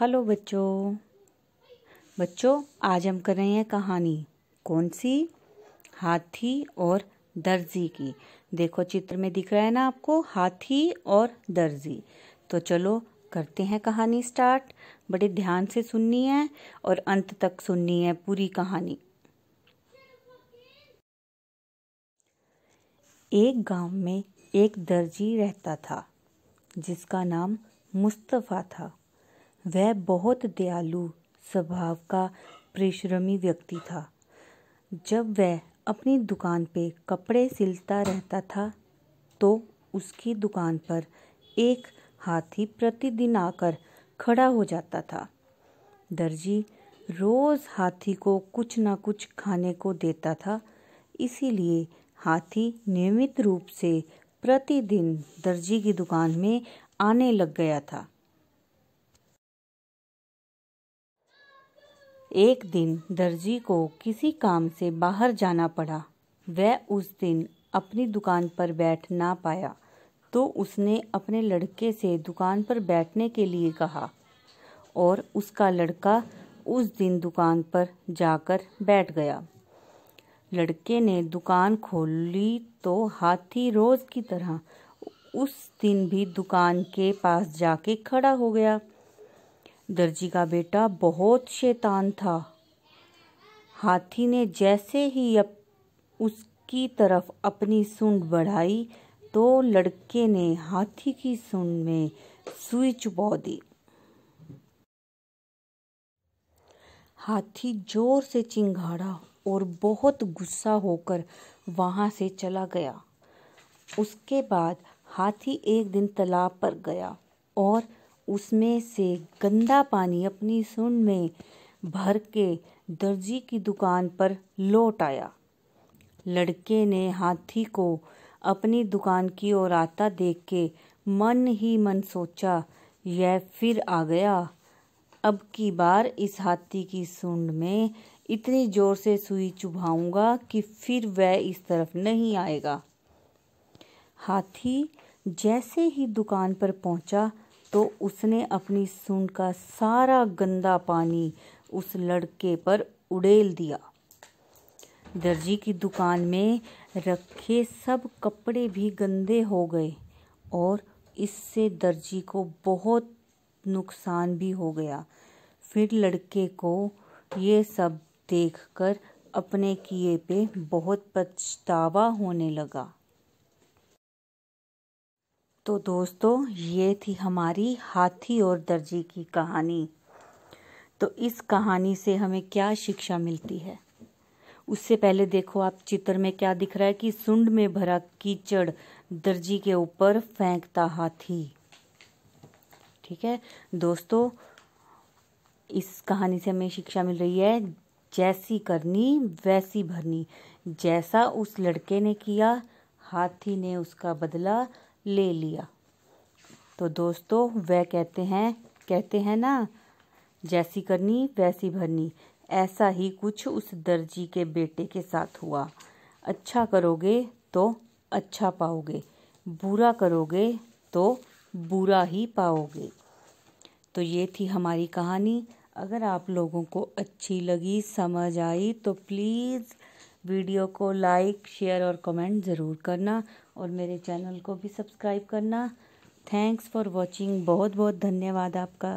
hello बच्चों बच्चों आज हम कर रहे हैं कहानी कौन सी हाथी और दर्जी की देखो चित्र में दिख रहा है ना आपको हाथी और दर्जी तो चलो करते हैं कहानी स्टार्ट बड़े ध्यान से सुननी है और अंत तक सुननी है पूरी कहानी एक गांव में एक दर्जी रहता था जिसका नाम मुस्तफ़ा था वह बहुत दयालु स्वभाव का परिश्रमी व्यक्ति था जब वह अपनी दुकान पे कपड़े सिलता रहता था तो उसकी दुकान पर एक हाथी प्रतिदिन आकर खड़ा हो जाता था दर्जी रोज़ हाथी को कुछ ना कुछ खाने को देता था इसीलिए हाथी नियमित रूप से प्रतिदिन दर्जी की दुकान में आने लग गया था एक दिन दर्जी को किसी काम से बाहर जाना पड़ा वह उस दिन अपनी दुकान पर बैठ ना पाया तो उसने अपने लड़के से दुकान पर बैठने के लिए कहा और उसका लड़का उस दिन दुकान पर जाकर बैठ गया लड़के ने दुकान खोली तो हाथी रोज़ की तरह उस दिन भी दुकान के पास जाके खड़ा हो गया दर्जी का बेटा बहुत शैतान था हाथी ने जैसे ही अप उसकी तरफ अपनी सूंड बढ़ाई तो लड़के ने हाथी की सूंड में सुई चुपा दी हाथी जोर से चिंगाड़ा और बहुत गुस्सा होकर वहाँ से चला गया उसके बाद हाथी एक दिन तालाब पर गया और उसमें से गंदा पानी अपनी सुंड में भर के दर्जी की दुकान पर लौट आया लड़के ने हाथी को अपनी दुकान की ओर आता देख के मन ही मन सोचा यह फिर आ गया अब की बार इस हाथी की सुंड में इतनी जोर से सुई चुभाऊंगा कि फिर वह इस तरफ नहीं आएगा हाथी जैसे ही दुकान पर पहुंचा तो उसने अपनी सुन का सारा गंदा पानी उस लड़के पर उड़ेल दिया दर्जी की दुकान में रखे सब कपड़े भी गंदे हो गए और इससे दर्जी को बहुत नुकसान भी हो गया फिर लड़के को ये सब देखकर अपने किए पे बहुत पछतावा होने लगा तो दोस्तों ये थी हमारी हाथी और दर्जी की कहानी तो इस कहानी से हमें क्या शिक्षा मिलती है उससे पहले देखो आप चित्र में क्या दिख रहा है कि सुंड में भरा कीचड़ दर्जी के ऊपर फेंकता हाथी ठीक है दोस्तों इस कहानी से हमें शिक्षा मिल रही है जैसी करनी वैसी भरनी जैसा उस लड़के ने किया हाथी ने उसका बदला ले लिया तो दोस्तों वह कहते हैं कहते हैं ना जैसी करनी वैसी भरनी ऐसा ही कुछ उस दर्जी के बेटे के साथ हुआ अच्छा करोगे तो अच्छा पाओगे बुरा करोगे तो बुरा ही पाओगे तो ये थी हमारी कहानी अगर आप लोगों को अच्छी लगी समझ आई तो प्लीज़ वीडियो को लाइक शेयर और कमेंट ज़रूर करना और मेरे चैनल को भी सब्सक्राइब करना थैंक्स फॉर वॉचिंग बहुत बहुत धन्यवाद आपका